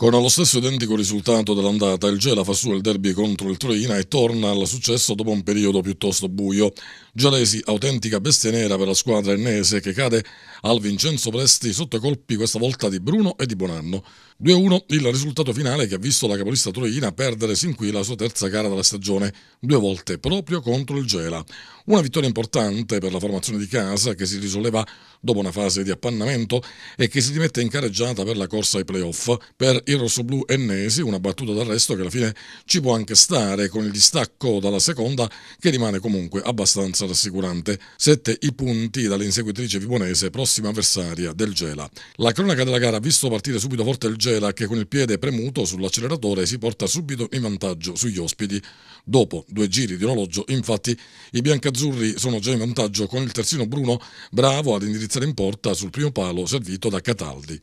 Con lo stesso identico risultato dell'andata, il Gela fa su il derby contro il Troina e torna al successo dopo un periodo piuttosto buio. Gialesi, autentica bestia nera per la squadra ennese che cade al Vincenzo Presti sotto colpi questa volta di Bruno e di Bonanno. 2-1 il risultato finale che ha visto la capolista Troina perdere sin qui la sua terza gara della stagione, due volte proprio contro il Gela. Una vittoria importante per la formazione di casa che si risolleva dopo una fase di appannamento e che si rimette in careggiata per la corsa ai playoff. Per il rossoblù ennesi una battuta d'arresto che alla fine ci può anche stare con il distacco dalla seconda che rimane comunque abbastanza rassicurante, 7 i punti dall'inseguitrice vibonese, prossima avversaria del Gela. La cronaca della gara ha visto partire subito forte il Gela che con il piede premuto sull'acceleratore si porta subito in vantaggio sugli ospiti. Dopo due giri di orologio, infatti, i biancazzurri sono già in vantaggio con il terzino Bruno, bravo ad indirizzare in porta sul primo palo servito da Cataldi.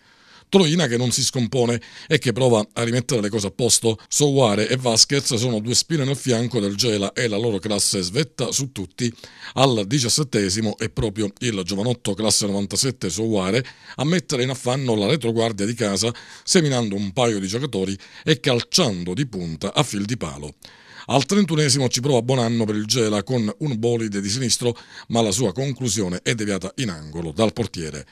Troina che non si scompone e che prova a rimettere le cose a posto. Soware e Vasquez sono due spine nel fianco del Gela e la loro classe svetta su tutti. Al diciassettesimo è proprio il giovanotto classe 97 Soware a mettere in affanno la retroguardia di casa seminando un paio di giocatori e calciando di punta a fil di palo. Al trentunesimo ci prova Bonanno per il Gela con un bolide di sinistro, ma la sua conclusione è deviata in angolo dal portiere.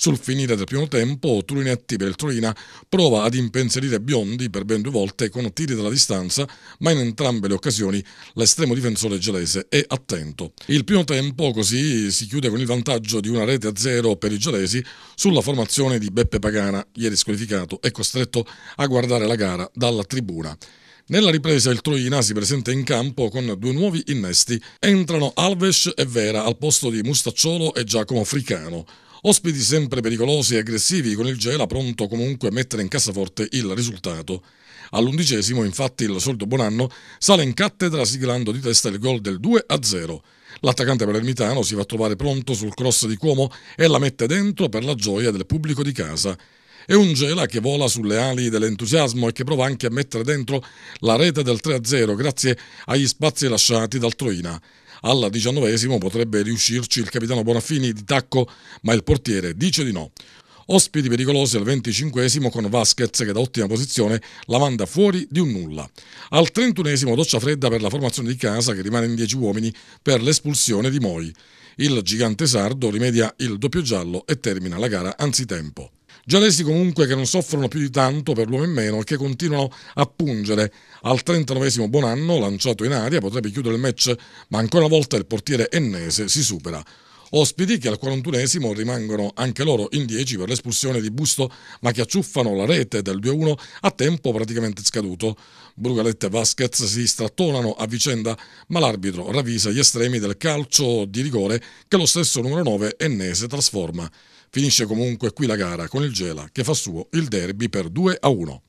Sul finire del primo tempo, Turinetti per il Torina prova ad impensierire Biondi per ben due volte con tiri dalla distanza, ma in entrambe le occasioni l'estremo difensore gelese è attento. Il primo tempo così si chiude con il vantaggio di una rete a zero per i gelesi sulla formazione di Beppe Pagana, ieri squalificato e costretto a guardare la gara dalla tribuna. Nella ripresa il Troina si presenta in campo con due nuovi innesti. Entrano Alves e Vera al posto di Mustacciolo e Giacomo Fricano. Ospiti sempre pericolosi e aggressivi con il Gela pronto comunque a mettere in cassaforte il risultato. All'undicesimo, infatti, il solito Bonanno sale in cattedra siglando di testa il gol del 2-0. L'attaccante palermitano si fa trovare pronto sul cross di Cuomo e la mette dentro per la gioia del pubblico di casa. È un Gela che vola sulle ali dell'entusiasmo e che prova anche a mettere dentro la rete del 3-0 grazie agli spazi lasciati dal Troina. Al diciannovesimo potrebbe riuscirci il capitano Bonaffini di tacco, ma il portiere dice di no. Ospiti pericolosi al 25 con Vasquez che da ottima posizione la manda fuori di un nulla. Al 31 doccia fredda per la formazione di casa che rimane in 10 uomini per l'espulsione di Moi. Il gigante sardo rimedia il doppio giallo e termina la gara anzitempo. Giallesi comunque che non soffrono più di tanto per l'uomo in meno e che continuano a pungere al 39 buon anno lanciato in aria, potrebbe chiudere il match, ma ancora una volta il portiere ennese si supera ospiti che al 41esimo rimangono anche loro in 10 per l'espulsione di Busto ma che acciuffano la rete del 2-1 a tempo praticamente scaduto. Brugalette e Vasquez si strattonano a vicenda ma l'arbitro ravvisa gli estremi del calcio di rigore che lo stesso numero 9 Ennese trasforma. Finisce comunque qui la gara con il Gela che fa suo il derby per 2 1.